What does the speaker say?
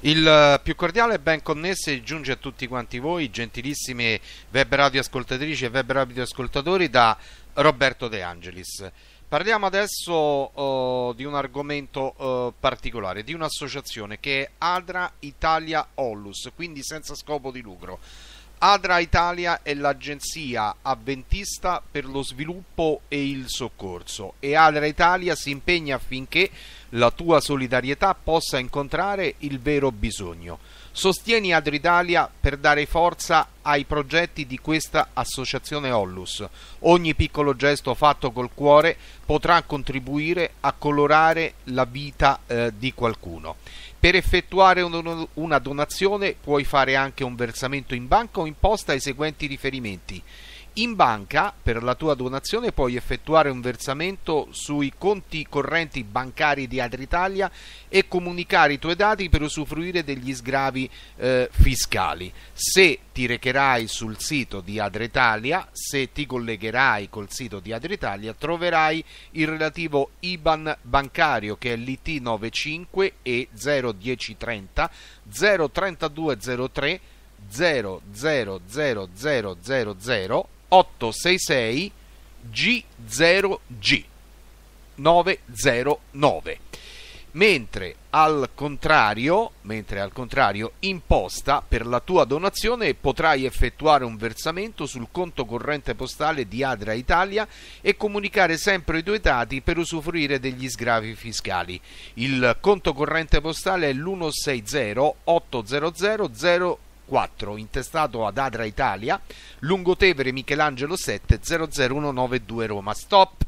Il più cordiale e ben connesso giunge a tutti quanti voi, gentilissime web radio ascoltatrici e web radio ascoltatori, da Roberto De Angelis. Parliamo adesso oh, di un argomento oh, particolare, di un'associazione che è Adra Italia Ollus, quindi senza scopo di lucro. Adra Italia è l'agenzia avventista per lo sviluppo e il soccorso e Adra Italia si impegna affinché la tua solidarietà possa incontrare il vero bisogno. Sostieni Adridalia per dare forza ai progetti di questa associazione Ollus. Ogni piccolo gesto fatto col cuore potrà contribuire a colorare la vita eh, di qualcuno. Per effettuare una donazione puoi fare anche un versamento in banca o in posta ai seguenti riferimenti in banca, per la tua donazione, puoi effettuare un versamento sui conti correnti bancari di Adritalia e comunicare i tuoi dati per usufruire degli sgravi eh, fiscali. Se ti recherai sul sito di Adritalia, se ti collegherai col sito di Adritalia, troverai il relativo IBAN bancario che è l'IT 95 e 01030 03203 000000 866 G0G 909 mentre al contrario, mentre al contrario imposta per la tua donazione potrai effettuare un versamento sul conto corrente postale di Adria Italia e comunicare sempre i tuoi dati per usufruire degli sgravi fiscali. Il conto corrente postale è l'160 800 4, intestato ad Adra Italia, Lungotevere Michelangelo 7 00192 Roma. Stop!